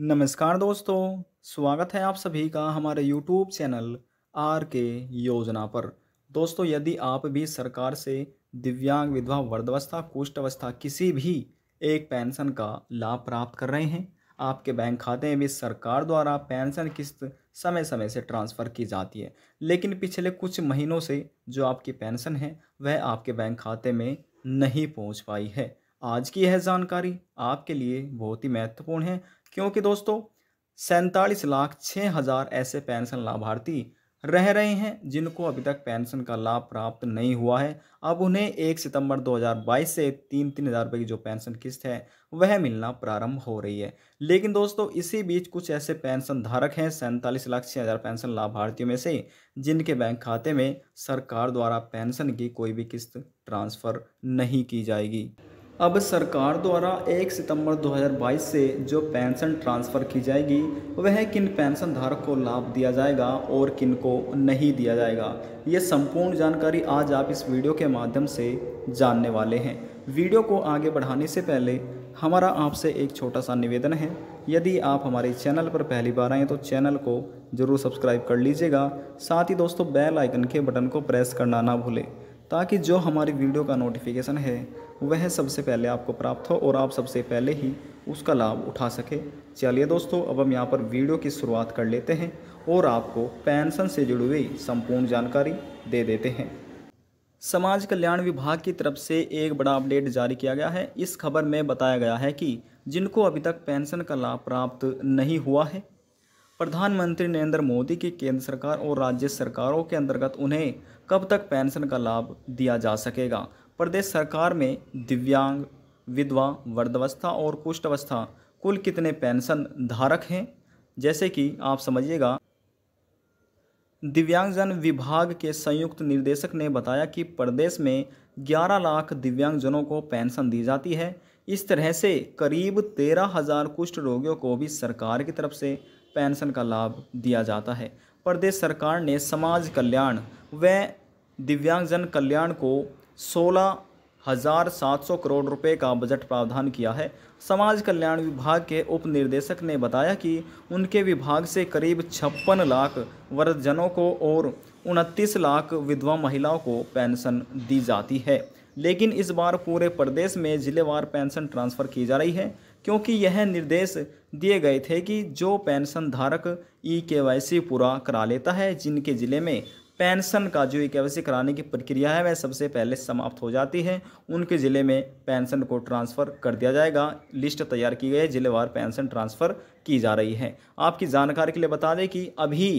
नमस्कार दोस्तों स्वागत है आप सभी का हमारे यूट्यूब चैनल आर के योजना पर दोस्तों यदि आप भी सरकार से दिव्यांग विधवा वर्धवस्था कुष्ठ अवस्था किसी भी एक पेंशन का लाभ प्राप्त कर रहे हैं आपके बैंक खाते में भी सरकार द्वारा पेंशन किस्त समय समय से ट्रांसफ़र की जाती है लेकिन पिछले कुछ महीनों से जो आपकी पेंशन है वह आपके बैंक खाते में नहीं पहुंच पाई है आज की यह जानकारी आपके लिए बहुत ही महत्वपूर्ण है क्योंकि दोस्तों सैंतालीस लाख छः हज़ार ऐसे पेंशन लाभार्थी रह रहे हैं जिनको अभी तक पेंशन का लाभ प्राप्त नहीं हुआ है अब उन्हें एक सितंबर 2022 से तीन तीन हज़ार रुपये की जो पेंशन किस्त है वह मिलना प्रारंभ हो रही है लेकिन दोस्तों इसी बीच कुछ ऐसे पेंशन धारक हैं सैंतालीस लाख छः हज़ार पेंशन लाभार्थियों में से जिनके बैंक खाते में सरकार द्वारा पेंशन की कोई भी किस्त ट्रांसफ़र नहीं की जाएगी अब सरकार द्वारा 1 सितंबर 2022 से जो पेंशन ट्रांसफ़र की जाएगी वह किन पेंशन धारक को लाभ दिया जाएगा और किन को नहीं दिया जाएगा ये संपूर्ण जानकारी आज आप इस वीडियो के माध्यम से जानने वाले हैं वीडियो को आगे बढ़ाने से पहले हमारा आपसे एक छोटा सा निवेदन है यदि आप हमारे चैनल पर पहली बार आएँ तो चैनल को ज़रूर सब्सक्राइब कर लीजिएगा साथ ही दोस्तों बेल आइकन के बटन को प्रेस करना ना भूलें ताकि जो हमारी वीडियो का नोटिफिकेशन है वह सबसे पहले आपको प्राप्त हो और आप सबसे पहले ही उसका लाभ उठा सके चलिए दोस्तों अब हम यहाँ पर वीडियो की शुरुआत कर लेते हैं और आपको पेंशन से जुड़ी हुई संपूर्ण जानकारी दे देते हैं समाज कल्याण विभाग की तरफ से एक बड़ा अपडेट जारी किया गया है इस खबर में बताया गया है कि जिनको अभी तक पेंशन का लाभ प्राप्त नहीं हुआ है प्रधानमंत्री नरेंद्र मोदी की केंद्र सरकार और राज्य सरकारों के अंतर्गत उन्हें कब तक पेंशन का लाभ दिया जा सकेगा प्रदेश सरकार में दिव्यांग विधवा वर्धावस्था और कुष्ठ अवस्था कुल कितने पेंशन धारक हैं जैसे कि आप समझिएगा दिव्यांगजन विभाग के संयुक्त निर्देशक ने बताया कि प्रदेश में 11 लाख दिव्यांगजनों को पेंशन दी जाती है इस तरह से करीब तेरह हज़ार कुष्ठ रोगियों को भी सरकार की तरफ से पेंशन का लाभ दिया जाता है प्रदेश सरकार ने समाज कल्याण व दिव्यांगजन कल्याण को सोलह हजार सात सौ करोड़ रुपए का बजट प्रावधान किया है समाज कल्याण विभाग के उप निर्देशक ने बताया कि उनके विभाग से करीब छप्पन लाख वृद्धजनों को और उनतीस लाख विधवा महिलाओं को पेंशन दी जाती है लेकिन इस बार पूरे प्रदेश में जिलेवार पेंशन ट्रांसफ़र की जा रही है क्योंकि यह निर्देश दिए गए थे कि जो पेंशन धारक ई के पूरा करा लेता है जिनके ज़िले में पेंशन का जो ई के कराने की प्रक्रिया है वह सबसे पहले समाप्त हो जाती है उनके ज़िले में पेंशन को ट्रांसफ़र कर दिया जाएगा लिस्ट तैयार की गई है ज़िलेवार पेंशन ट्रांसफ़र की जा रही है आपकी जानकारी के लिए बता दें कि अभी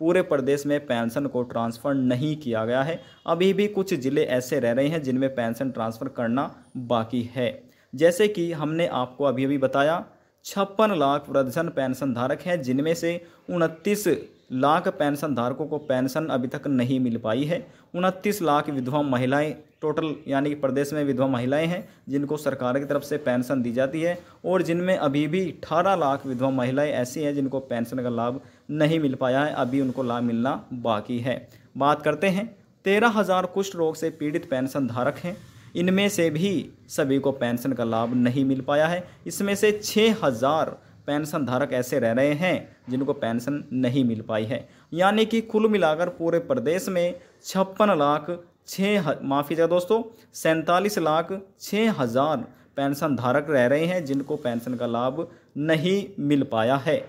पूरे प्रदेश में पेंशन को ट्रांसफ़र नहीं किया गया है अभी भी कुछ ज़िले ऐसे रह रहे हैं जिनमें पेंशन ट्रांसफ़र करना बाकी है जैसे कि हमने आपको अभी अभी बताया छप्पन लाख वृद्धजन पेंशन धारक हैं जिनमें से उनतीस लाख पेंशन धारकों को पेंशन अभी तक नहीं मिल पाई है उनतीस लाख विधवा महिलाएं टोटल यानी कि प्रदेश में विधवा महिलाएं हैं जिनको सरकार की तरफ से पेंशन दी जाती है और जिनमें अभी भी अठारह लाख विधवा महिलाएं ऐसी हैं जिनको पेंशन का लाभ नहीं मिल पाया है अभी उनको लाभ मिलना बाकी है बात करते हैं तेरह हज़ार कुष्ठ रोग से पीड़ित पेंशन धारक हैं इनमें से भी सभी को पेंशन का लाभ नहीं मिल पाया है इसमें से छः हज़ार पेंशन धारक ऐसे रह रहे हैं जिनको पेंशन नहीं मिल पाई है यानी कि कुल मिलाकर पूरे प्रदेश में छप्पन लाख छः माफ़ी जगह दोस्तों सैंतालीस लाख छः हज़ार पेंशन धारक रह रहे हैं जिनको पेंशन का लाभ नहीं मिल पाया है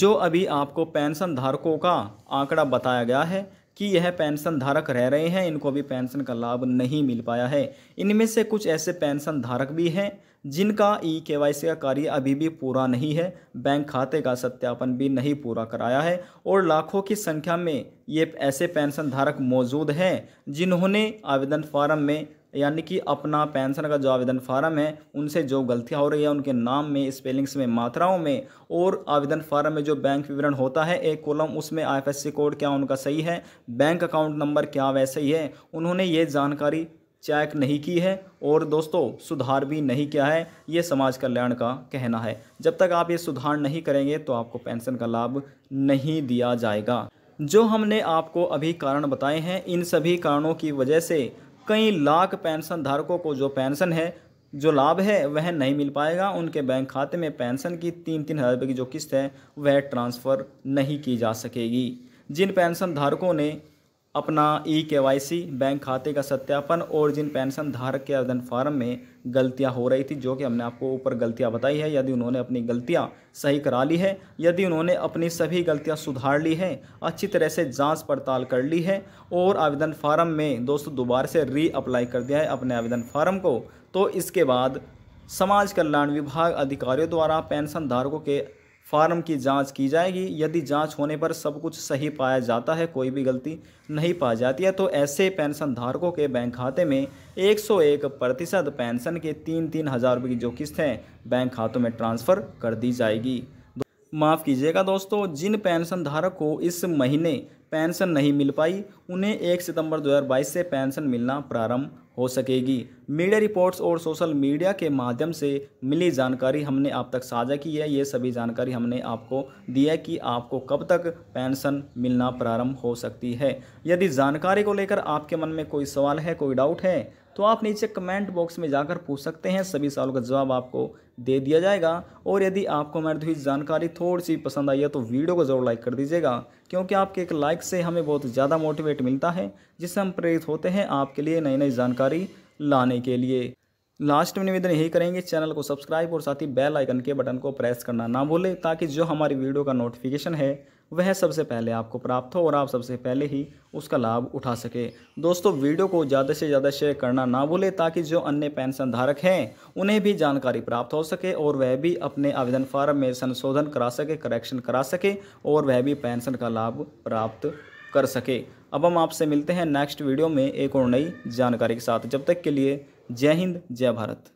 जो अभी आपको पेंशन धारकों का आंकड़ा बताया गया है कि यह पेंशन धारक रह रहे हैं इनको अभी पेंशन का लाभ नहीं मिल पाया है इनमें से कुछ ऐसे पेंशन धारक भी हैं जिनका ई के का कार्य अभी भी पूरा नहीं है बैंक खाते का सत्यापन भी नहीं पूरा कराया है और लाखों की संख्या में ये ऐसे पेंशन धारक मौजूद हैं जिन्होंने आवेदन फार्म में यानी कि अपना पेंशन का जो आवेदन फार्म है उनसे जो गलतियाँ हो रही है उनके नाम में स्पेलिंग्स में मात्राओं में और आवेदन फार्म में जो बैंक विवरण होता है एक कॉलम उसमें आईएफएससी कोड क्या उनका सही है बैंक अकाउंट नंबर क्या वैसे ही है उन्होंने ये जानकारी चेक नहीं की है और दोस्तों सुधार भी नहीं किया है ये समाज कल्याण का कहना है जब तक आप ये सुधार नहीं करेंगे तो आपको पेंशन का लाभ नहीं दिया जाएगा जो हमने आपको अभी कारण बताए हैं इन सभी कारणों की वजह से कई लाख पेंशन धारकों को जो पेंशन है जो लाभ है वह नहीं मिल पाएगा उनके बैंक खाते में पेंशन की तीन तीन हज़ार रुपये की जो किस्त है वह ट्रांसफ़र नहीं की जा सकेगी जिन पेंशन धारकों ने अपना ई के बैंक खाते का सत्यापन और जिन पेंशन धारक के आवेदन फार्म में गलतियां हो रही थी जो कि हमने आपको ऊपर गलतियां बताई है यदि उन्होंने अपनी गलतियां सही करा ली है यदि उन्होंने अपनी सभी गलतियां सुधार ली हैं अच्छी तरह से जांच पड़ताल कर ली है और आवेदन फार्म में दोस्तों दोबारा से री अप्लाई कर दिया है अपने आवेदन फार्म को तो इसके बाद समाज कल्याण विभाग अधिकारियों द्वारा पेंशन धारकों के फार्म की जांच की जाएगी यदि जांच होने पर सब कुछ सही पाया जाता है कोई भी गलती नहीं पाई जाती है तो ऐसे पेंशन धारकों के बैंक खाते में 101 प्रतिशत पेंशन के तीन तीन हज़ार रुपये की जो किस्त है बैंक खातों में ट्रांसफ़र कर दी जाएगी माफ़ कीजिएगा दोस्तों जिन पेंशन धारक को इस महीने पेंशन नहीं मिल पाई उन्हें 1 सितंबर 2022 से पेंशन मिलना प्रारंभ हो सकेगी मीडिया रिपोर्ट्स और सोशल मीडिया के माध्यम से मिली जानकारी हमने आप तक साझा की है ये सभी जानकारी हमने आपको दी है कि आपको कब तक पेंशन मिलना प्रारंभ हो सकती है यदि जानकारी को लेकर आपके मन में कोई सवाल है कोई डाउट है तो आप नीचे कमेंट बॉक्स में जाकर पूछ सकते हैं सभी सवालों का जवाब आपको दे दिया जाएगा और यदि आपको हमारी दी जानकारी थोड़ी सी पसंद आई है तो वीडियो को ज़रूर लाइक कर दीजिएगा क्योंकि आपके एक लाइक से हमें बहुत ज़्यादा मोटिवेट मिलता है जिससे हम प्रेरित होते हैं आपके लिए नई नई जानकारी लाने के लिए लास्ट में निवेदन यही करेंगे चैनल को सब्सक्राइब और साथ ही बेल आइकन के बटन को प्रेस करना ना भूलें ताकि जो हमारी वीडियो का नोटिफिकेशन है वह सबसे पहले आपको प्राप्त हो और आप सबसे पहले ही उसका लाभ उठा सके दोस्तों वीडियो को ज़्यादा से ज़्यादा शेयर करना ना भूलें ताकि जो अन्य पेंशन धारक हैं उन्हें भी जानकारी प्राप्त हो सके और वह भी अपने आवेदन फार्म में संशोधन करा सके करेक्शन करा सके और वह भी पेंशन का लाभ प्राप्त कर सके अब हम आपसे मिलते हैं नेक्स्ट वीडियो में एक और नई जानकारी के साथ जब तक के लिए जय हिंद जय भारत